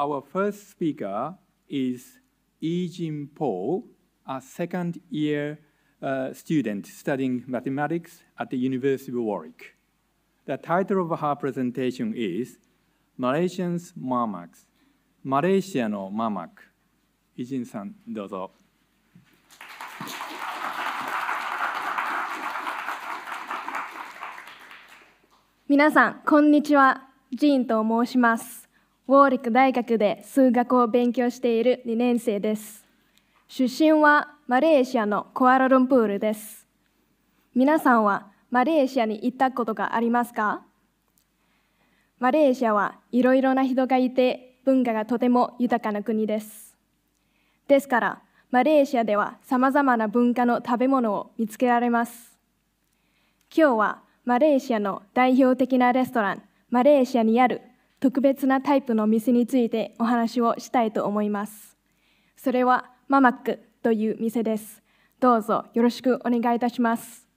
Our first speaker is Yi Jin Po, a second year uh, student studying mathematics at the University of Warwick. The title of her presentation is Malaysians Marmaks. Malaysia no Marmak. Yi Jin san, dozo. Minasan, konnichiwa. ジーンと申します。ウォーリック大学で数学を勉強している2年生です。出身はマレーシアのコアラルンプールです。皆さんはマレーシアに行ったことがありますかマレーシアはいろいろな人がいて文化がとても豊かな国です。ですから、マレーシアではさまざまな文化の食べ物を見つけられます。今日はマレーシアの代表的なレストラン、マレーシアにある特別なタイプの店についてお話をしたいと思います。それはママックという店です。どうぞよろしくお願いいたします。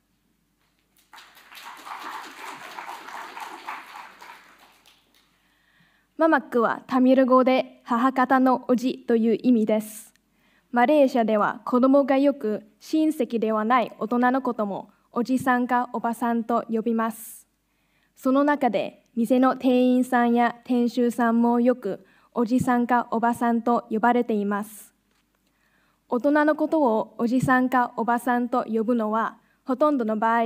ママックはタミル語で母方のおじという意味です。マレーシアでは子供がよく親戚ではない大人のこともおじさんかおばさんと呼びます。その中で店の店員さんや店主さんもよくおじさんかおばさんと呼ばれています大人のことをおじさんかおばさんと呼ぶのはほとんどの場合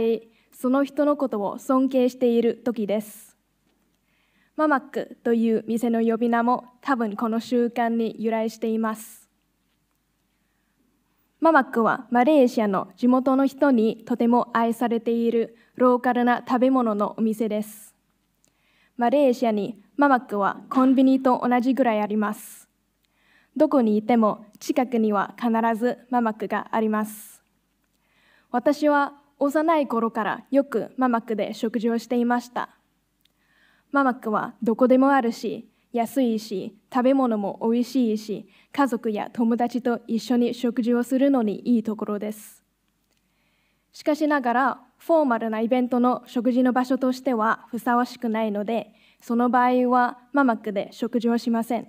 その人のことを尊敬している時ですママックという店の呼び名も多分この習慣に由来していますママックはマレーシアの地元の人にとても愛されているローカルな食べ物のお店です。マレーシアにママックはコンビニと同じぐらいあります。どこにいても近くには必ずママックがあります。私は幼い頃からよくママックで食事をしていました。ママックはどこでもあるし、安いし、食べ物も美味しいし、家族や友達と一緒に食事をするのにいいところです。しかしながら、フォーマルなイベントの食事の場所としてはふさわしくないので、その場合はママックで食事をしません。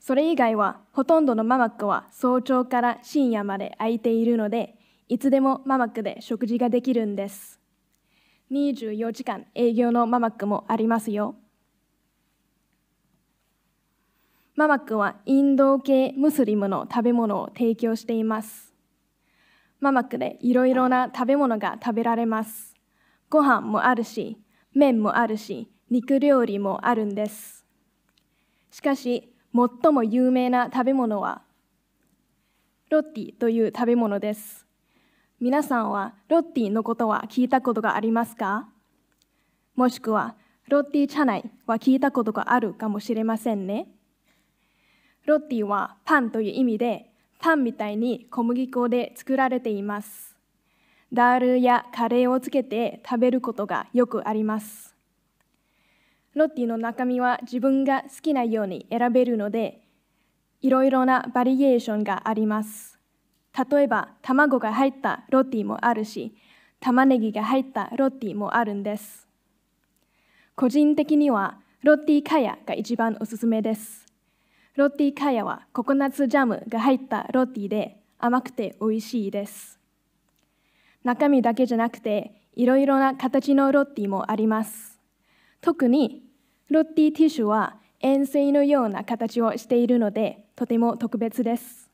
それ以外は、ほとんどのママックは早朝から深夜まで空いているので、いつでもママックで食事ができるんです。24時間営業のママックもありますよ。ママ君クはインド系ムスリムの食べ物を提供しています。ママ君でいろいろな食べ物が食べられます。ご飯もあるし、麺もあるし、肉料理もあるんです。しかし、最も有名な食べ物は、ロッティという食べ物です。皆さんはロッティのことは聞いたことがありますかもしくは、ロッティチャナイは聞いたことがあるかもしれませんね。ロッティはパンという意味で、パンみたいに小麦粉で作られています。ダールやカレーをつけて食べることがよくあります。ロッティの中身は自分が好きなように選べるので、いろいろなバリエーションがあります。例えば、卵が入ったロッティもあるし、玉ねぎが入ったロッティもあるんです。個人的にはロッティカヤが一番おすすめです。ロッティカヤはココナッツジャムが入ったロッティで甘くて美味しいです。中身だけじゃなくていろいろな形のロッティもあります。特にロッティティッシュは円錐のような形をしているのでとても特別です。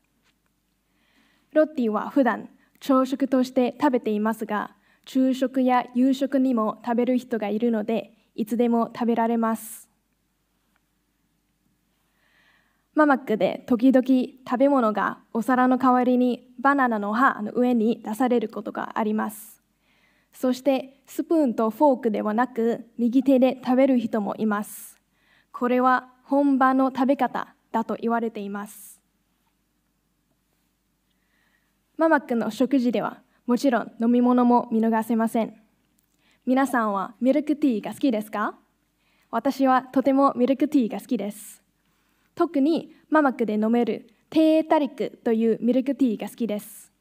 ロッティは普段朝食として食べていますが昼食や夕食にも食べる人がいるのでいつでも食べられます。ママックで時々食べ物がお皿の代わりにバナナの葉の上に出されることがあります。そしてスプーンとフォークではなく右手で食べる人もいます。これは本場の食べ方だと言われています。ママックの食事ではもちろん飲み物も見逃せません。皆さんはミルクティーが好きですか私はとてもミルクティーが好きです。特にママクで飲めるテータリクというミルクティーが好きです。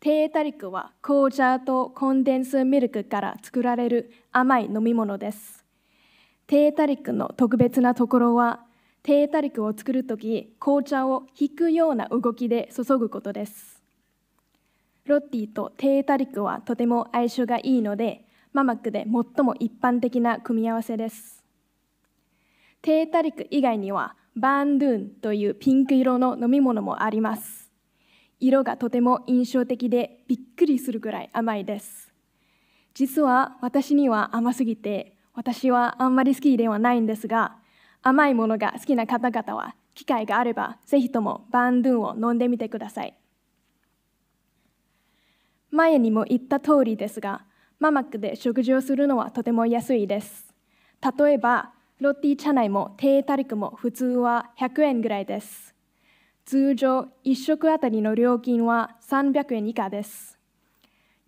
テータリクは紅茶とコンデンスミルクから作られる甘い飲み物です。テータリクの特別なところは、テータリクを作るとき、紅茶を引くような動きで注ぐことです。ロッティとテータリクはとても相性がいいので、ママックで最も一般的な組み合わせです。テータリク以外には、バンドゥンというピンク色の飲み物もあります。色がとても印象的でびっくりするぐらい甘いです。実は私には甘すぎて、私はあんまり好きではないんですが、甘いものが好きな方々は機会があれば、ぜひともバンドゥンを飲んでみてください。前にも言った通りですが、ママックで食事をするのはとても安いです。例えば、ロッティ茶内も低タルクも普通は100円ぐらいです。通常、1食あたりの料金は300円以下です。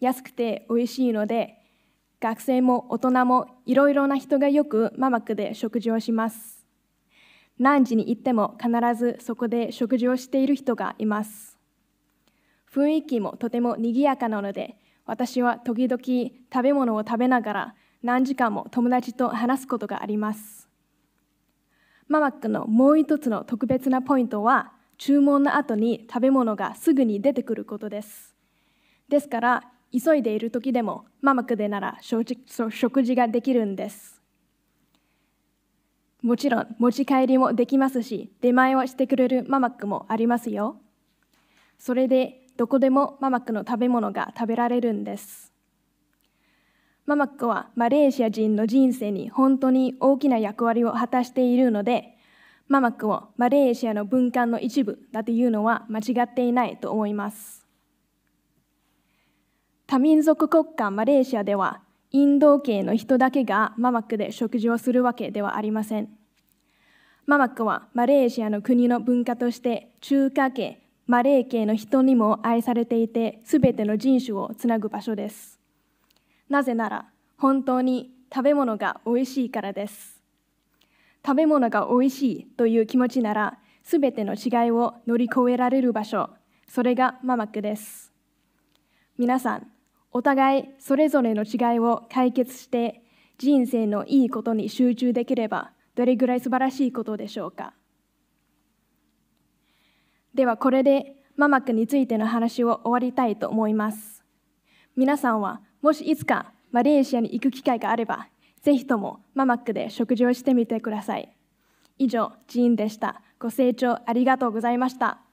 安くて美味しいので、学生も大人もいろいろな人がよくママクで食事をします。何時に行っても必ずそこで食事をしている人がいます。雰囲気もとても賑やかなので、私は時々食べ物を食べながら何時間も友達と話すことがありますママックのもう一つの特別なポイントは注文の後に食べ物がすぐに出てくることですですから急いでいる時でもママックでなら食事ができるんですもちろん持ち帰りもできますし出前をしてくれるママックもありますよそれでどこでもママックの食べ物が食べられるんですママックはマレーシア人の人生に本当に大きな役割を果たしているので、ママックをマレーシアの文化の一部だというのは間違っていないと思います。多民族国家マレーシアでは、インド系の人だけがママックで食事をするわけではありません。ママックはマレーシアの国の文化として中華系、マレー系の人にも愛されていて、すべての人種をつなぐ場所です。なぜなら本当に食べ物が美味しいからです。食べ物が美味しいという気持ちなら、すべての違いを乗り越えられる場所、それがママックです。皆さん、お互いそれぞれの違いを解決して、人生のいいことに集中できれば、どれぐらい素晴らしいことでしょうか。ではこれでママックについての話を終わりたいと思います。皆さんはもしいつかマレーシアに行く機会があれば、ぜひともママックで食事をしてみてください。以上、ジーンでした。ご清聴ありがとうございました。